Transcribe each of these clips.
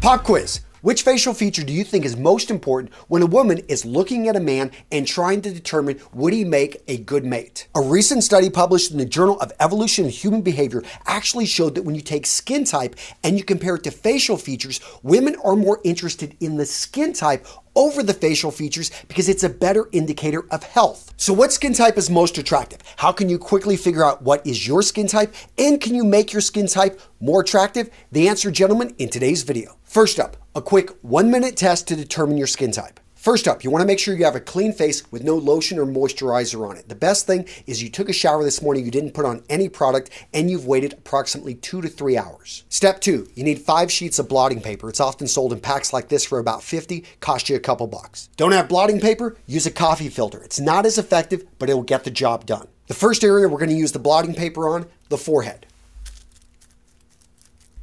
Pop quiz. Which facial feature do you think is most important when a woman is looking at a man and trying to determine would he make a good mate? A recent study published in the Journal of Evolution and Human Behavior actually showed that when you take skin type and you compare it to facial features, women are more interested in the skin type over the facial features because it's a better indicator of health. So what skin type is most attractive? How can you quickly figure out what is your skin type and can you make your skin type more attractive? The answer, gentlemen, in today's video. First up, a quick one minute test to determine your skin type. First up, you want to make sure you have a clean face with no lotion or moisturizer on it. The best thing is you took a shower this morning, you didn't put on any product, and you've waited approximately two to three hours. Step two, you need five sheets of blotting paper. It's often sold in packs like this for about 50, cost you a couple bucks. Don't have blotting paper? Use a coffee filter. It's not as effective, but it'll get the job done. The first area we're going to use the blotting paper on, the forehead.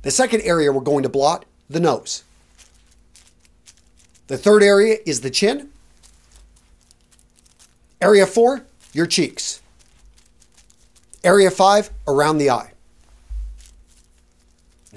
The second area we're going to blot, the nose. The third area is the chin. Area four, your cheeks. Area five, around the eye.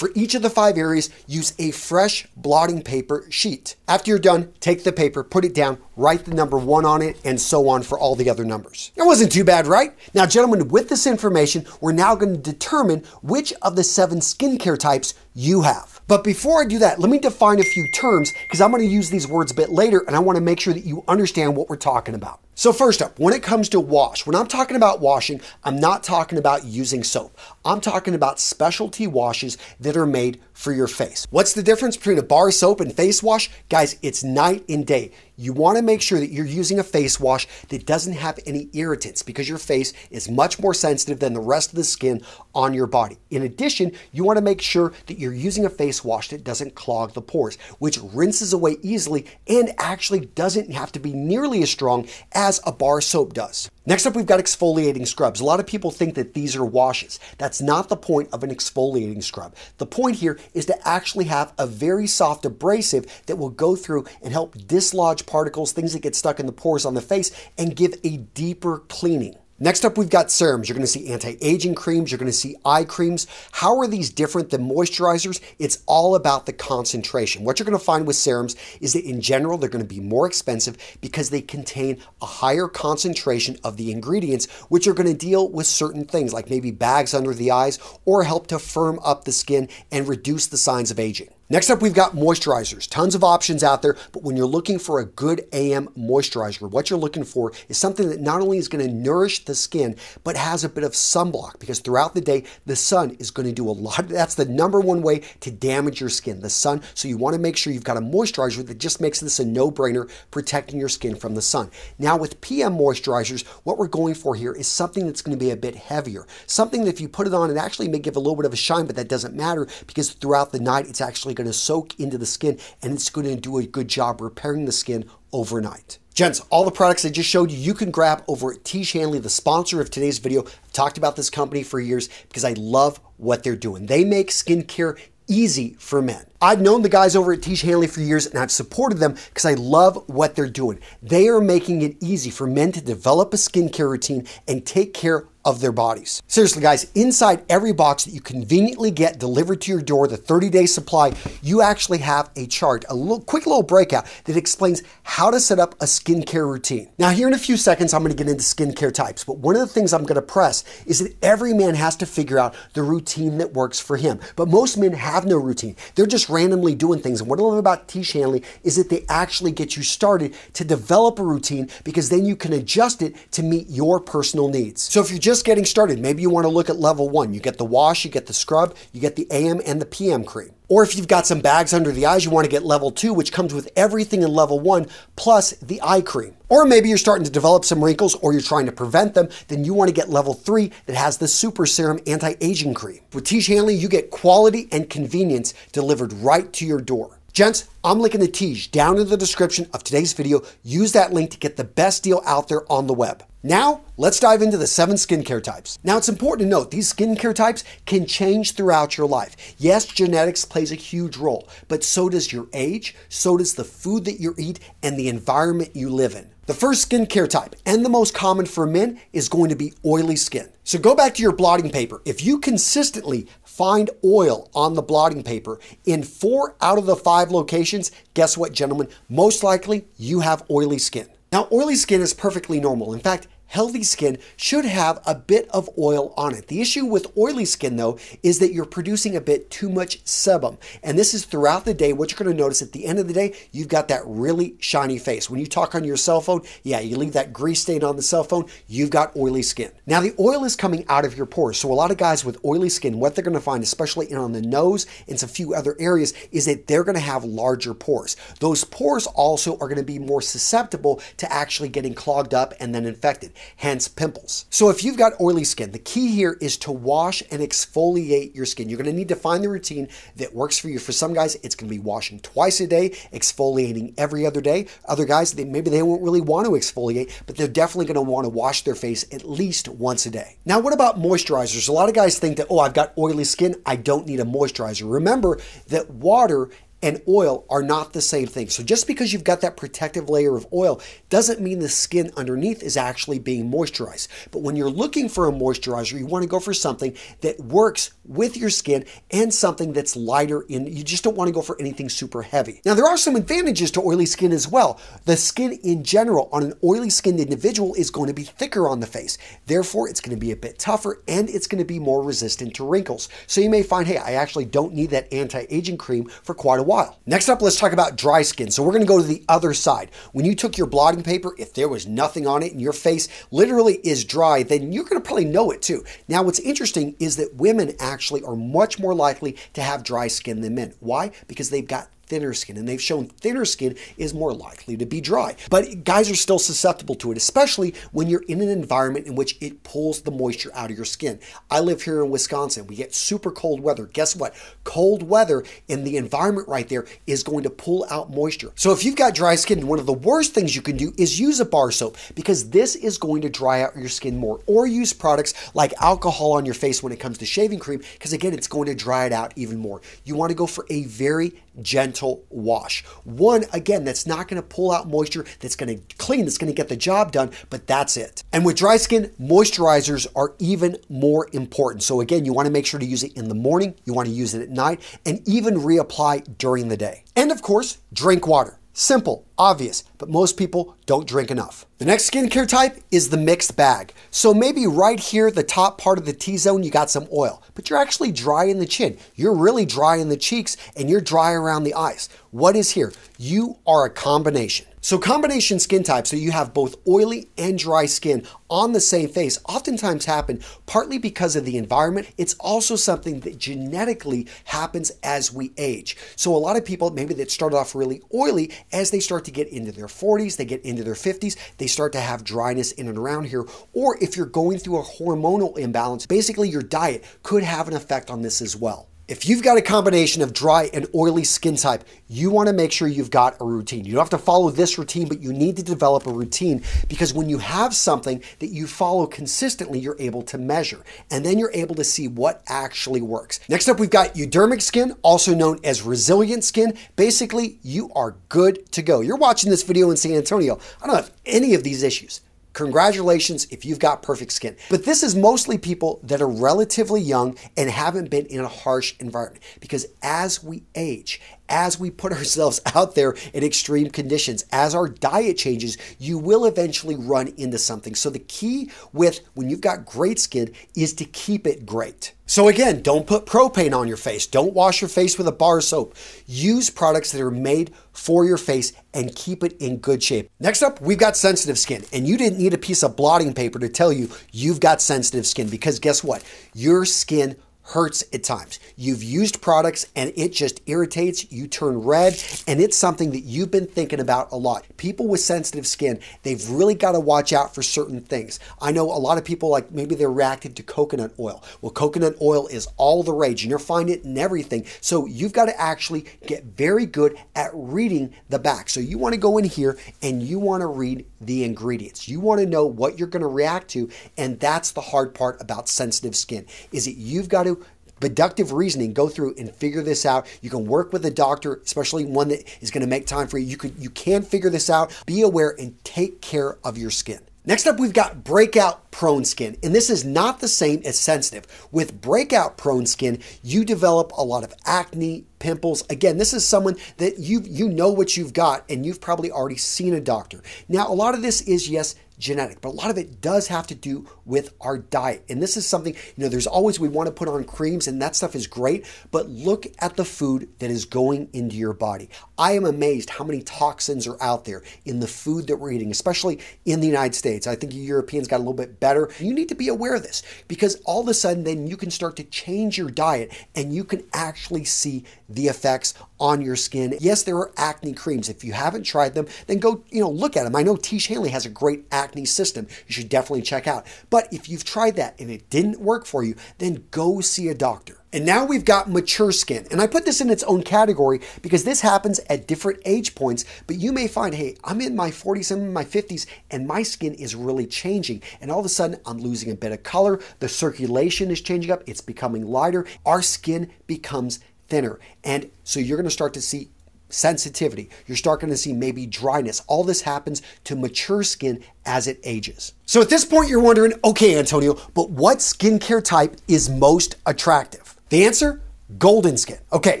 For each of the five areas, use a fresh blotting paper sheet. After you're done, take the paper, put it down, write the number one on it, and so on for all the other numbers. That wasn't too bad, right? Now, gentlemen, with this information, we're now going to determine which of the seven skincare types you have. But before I do that, let me define a few terms because I'm going to use these words a bit later and I want to make sure that you understand what we're talking about. So first up, when it comes to wash, when I'm talking about washing, I'm not talking about using soap. I'm talking about specialty washes that are made for your face. What's the difference between a bar soap and face wash? Guys, it's night and day. You want to make sure that you're using a face wash that doesn't have any irritants because your face is much more sensitive than the rest of the skin on your body. In addition, you want to make sure that you're using a face wash that doesn't clog the pores, which rinses away easily and actually doesn't have to be nearly as strong as a bar soap does. Next up, we've got exfoliating scrubs. A lot of people think that these are washes. That's not the point of an exfoliating scrub. The point here is to actually have a very soft abrasive that will go through and help dislodge particles, things that get stuck in the pores on the face, and give a deeper cleaning. Next up, we've got serums. You're going to see anti-aging creams. You're going to see eye creams. How are these different than moisturizers? It's all about the concentration. What you're going to find with serums is that in general, they're going to be more expensive because they contain a higher concentration of the ingredients, which are going to deal with certain things like maybe bags under the eyes or help to firm up the skin and reduce the signs of aging. Next up, we've got moisturizers. Tons of options out there, but when you're looking for a good AM moisturizer, what you're looking for is something that not only is going to nourish the skin, but has a bit of sunblock because throughout the day, the sun is going to do a lot. That's the number one way to damage your skin, the sun. So you want to make sure you've got a moisturizer that just makes this a no brainer, protecting your skin from the sun. Now, with PM moisturizers, what we're going for here is something that's going to be a bit heavier, something that if you put it on, it actually may give a little bit of a shine, but that doesn't matter because throughout the night, it's actually going to soak into the skin and it's going to do a good job repairing the skin overnight. Gents, all the products I just showed you, you can grab over at T. Shanley, the sponsor of today's video. I've talked about this company for years because I love what they're doing. They make skincare easy for men. I've known the guys over at Teach Hanley for years and I've supported them because I love what they're doing. They are making it easy for men to develop a skincare routine and take care of their bodies. Seriously, guys, inside every box that you conveniently get delivered to your door, the 30 day supply, you actually have a chart, a little quick little breakout that explains how to set up a skincare routine. Now, here in a few seconds, I'm gonna get into skincare types, but one of the things I'm gonna press is that every man has to figure out the routine that works for him. But most men have no routine, they're just randomly doing things. And what I love about T. Shanley is that they actually get you started to develop a routine because then you can adjust it to meet your personal needs. So if you're just getting started, maybe you want to look at level one. You get the wash, you get the scrub, you get the AM and the PM cream. Or if you've got some bags under the eyes, you want to get level two, which comes with everything in level one, plus the eye cream. Or maybe you're starting to develop some wrinkles or you're trying to prevent them, then you want to get level three that has the Super Serum Anti Aging Cream. With Tish Hanley, you get quality and convenience delivered right to your door. Gents, I'm linking the t's down in the description of today's video. Use that link to get the best deal out there on the web. Now, let's dive into the seven skincare types. Now, it's important to note these skincare types can change throughout your life. Yes, genetics plays a huge role, but so does your age, so does the food that you eat, and the environment you live in. The first skincare type and the most common for men is going to be oily skin. So go back to your blotting paper. If you consistently find oil on the blotting paper in four out of the five locations, guess what, gentlemen? Most likely you have oily skin. Now, oily skin is perfectly normal. In fact, healthy skin should have a bit of oil on it. The issue with oily skin, though, is that you're producing a bit too much sebum. And this is throughout the day. What you're going to notice at the end of the day, you've got that really shiny face. When you talk on your cell phone, yeah, you leave that grease stain on the cell phone, you've got oily skin. Now, the oil is coming out of your pores. So, a lot of guys with oily skin, what they're going to find, especially in on the nose and some few other areas, is that they're going to have larger pores. Those pores also are going to be more susceptible to actually getting clogged up and then infected hence pimples. So if you've got oily skin, the key here is to wash and exfoliate your skin. You're going to need to find the routine that works for you. For some guys, it's going to be washing twice a day, exfoliating every other day. Other guys, they, maybe they won't really want to exfoliate, but they're definitely going to want to wash their face at least once a day. Now, what about moisturizers? A lot of guys think that, oh, I've got oily skin. I don't need a moisturizer. Remember that water and oil are not the same thing. So just because you've got that protective layer of oil doesn't mean the skin underneath is actually being moisturized. But when you're looking for a moisturizer, you want to go for something that works with your skin and something that's lighter in. You just don't want to go for anything super heavy. Now, there are some advantages to oily skin as well. The skin in general on an oily skinned individual is going to be thicker on the face. Therefore, it's going to be a bit tougher and it's going to be more resistant to wrinkles. So you may find, hey, I actually don't need that anti-aging cream for quite a while. Next up, let's talk about dry skin. So we're going to go to the other side. When you took your blotting paper, if there was nothing on it and your face literally is dry, then you're going to probably know it too. Now, what's interesting is that women actually actually are much more likely to have dry skin than men. Why? Because they've got thinner skin, and they've shown thinner skin is more likely to be dry. But guys are still susceptible to it, especially when you're in an environment in which it pulls the moisture out of your skin. I live here in Wisconsin. We get super cold weather. Guess what? Cold weather in the environment right there is going to pull out moisture. So if you've got dry skin, one of the worst things you can do is use a bar soap because this is going to dry out your skin more or use products like alcohol on your face when it comes to shaving cream because again, it's going to dry it out even more. You want to go for a very gentle wash. One, again, that's not going to pull out moisture, that's going to clean, that's going to get the job done, but that's it. And with dry skin, moisturizers are even more important. So again, you want to make sure to use it in the morning, you want to use it at night, and even reapply during the day. And of course, drink water. Simple, obvious, but most people don't drink enough. The next skincare type is the mixed bag. So maybe right here, the top part of the T-zone, you got some oil, but you're actually dry in the chin. You're really dry in the cheeks and you're dry around the eyes. What is here? You are a combination. So combination skin types, so you have both oily and dry skin on the same face, oftentimes happen partly because of the environment. It's also something that genetically happens as we age. So a lot of people, maybe that started off really oily, as they start to get into their 40s, they get into their 50s, they start to have dryness in and around here. Or if you're going through a hormonal imbalance, basically your diet could have an effect on this as well. If you've got a combination of dry and oily skin type, you want to make sure you've got a routine. You don't have to follow this routine, but you need to develop a routine because when you have something that you follow consistently, you're able to measure and then you're able to see what actually works. Next up, we've got eudermic skin, also known as resilient skin. Basically, you are good to go. You're watching this video in San Antonio. I don't have any of these issues. Congratulations if you've got perfect skin. But this is mostly people that are relatively young and haven't been in a harsh environment because as we age, as we put ourselves out there in extreme conditions, as our diet changes, you will eventually run into something. So the key with when you've got great skin is to keep it great. So again, don't put propane on your face. Don't wash your face with a bar soap. Use products that are made for your face and keep it in good shape. Next up, we've got sensitive skin, and you didn't need a piece of blotting paper to tell you you've got sensitive skin because guess what? Your skin hurts at times. You've used products and it just irritates, you turn red, and it's something that you've been thinking about a lot. People with sensitive skin, they've really got to watch out for certain things. I know a lot of people like maybe they're reacted to coconut oil. Well, coconut oil is all the rage and you're finding it in everything. So you've got to actually get very good at reading the back. So you want to go in here and you want to read the ingredients. You want to know what you're going to react to, and that's the hard part about sensitive skin. Is that you've got to deductive reasoning, go through and figure this out. You can work with a doctor, especially one that is going to make time for you. You can, you can figure this out. Be aware and take care of your skin. Next up, we've got breakout prone skin, and this is not the same as sensitive. With breakout prone skin, you develop a lot of acne, pimples. Again, this is someone that you you know what you've got, and you've probably already seen a doctor. Now, a lot of this is yes genetic, but a lot of it does have to do with our diet. And this is something, you know, there's always we want to put on creams and that stuff is great, but look at the food that is going into your body. I am amazed how many toxins are out there in the food that we're eating, especially in the United States. I think Europeans got a little bit better. You need to be aware of this because all of a sudden then you can start to change your diet and you can actually see the effects on your skin. Yes, there are acne creams. If you haven't tried them, then go, you know, look at them. I know Tish Hanley has a great acne system you should definitely check out. But if you've tried that and it didn't work for you, then go see a doctor. And now we've got mature skin. And I put this in its own category because this happens at different age points, but you may find, hey, I'm in my 40s, I'm in my 50s, and my skin is really changing. And all of a sudden, I'm losing a bit of color. The circulation is changing up. It's becoming lighter. Our skin becomes thinner. And so you're going to start to see sensitivity. You're starting to see maybe dryness. All this happens to mature skin as it ages. So at this point, you're wondering, okay, Antonio, but what skincare type is most attractive? The answer? Golden skin. Okay,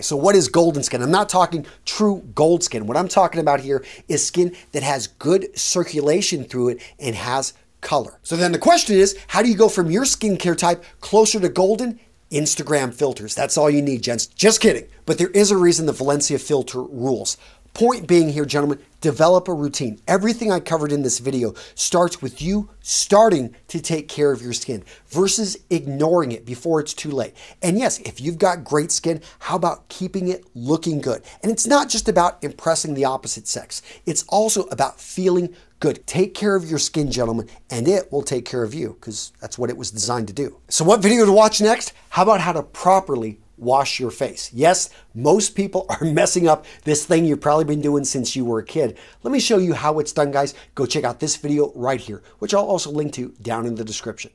so what is golden skin? I'm not talking true gold skin. What I'm talking about here is skin that has good circulation through it and has color. So then the question is, how do you go from your skincare type closer to golden? Instagram filters. That's all you need, gents. Just kidding. But there is a reason the Valencia filter rules. Point being here, gentlemen, develop a routine. Everything I covered in this video starts with you starting to take care of your skin versus ignoring it before it's too late. And yes, if you've got great skin, how about keeping it looking good? And it's not just about impressing the opposite sex. It's also about feeling good. Take care of your skin, gentlemen, and it will take care of you because that's what it was designed to do. So what video to watch next? How about how to properly wash your face. Yes, most people are messing up this thing you've probably been doing since you were a kid. Let me show you how it's done, guys. Go check out this video right here, which I'll also link to down in the description.